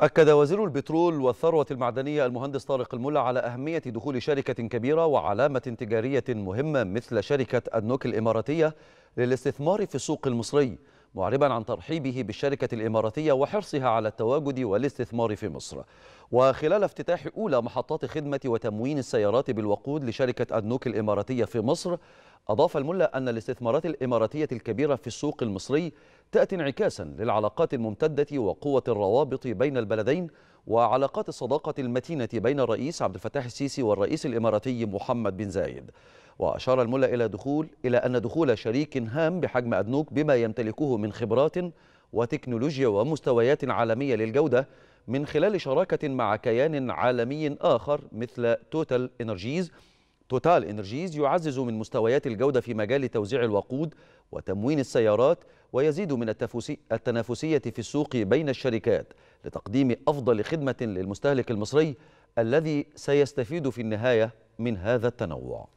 أكد وزير البترول والثروة المعدنية المهندس طارق الملا على أهمية دخول شركة كبيرة وعلامة تجارية مهمة مثل شركة أدنوك الإماراتية للاستثمار في السوق المصري معربا عن ترحيبه بالشركة الإماراتية وحرصها على التواجد والاستثمار في مصر وخلال افتتاح أولى محطات خدمة وتموين السيارات بالوقود لشركة أدنوك الإماراتية في مصر أضاف الملا أن الاستثمارات الإماراتية الكبيرة في السوق المصري تأتي انعكاسا للعلاقات الممتدة وقوة الروابط بين البلدين وعلاقات الصداقة المتينة بين الرئيس عبد الفتاح السيسي والرئيس الإماراتي محمد بن زايد وأشار الملا إلى دخول إلى أن دخول شريك هام بحجم أدنوك بما يمتلكه من خبرات وتكنولوجيا ومستويات عالمية للجودة من خلال شراكة مع كيان عالمي آخر مثل توتال إنرجيز توتال إنرجيز يعزز من مستويات الجودة في مجال توزيع الوقود وتموين السيارات ويزيد من التنافسية في السوق بين الشركات لتقديم أفضل خدمة للمستهلك المصري الذي سيستفيد في النهاية من هذا التنوع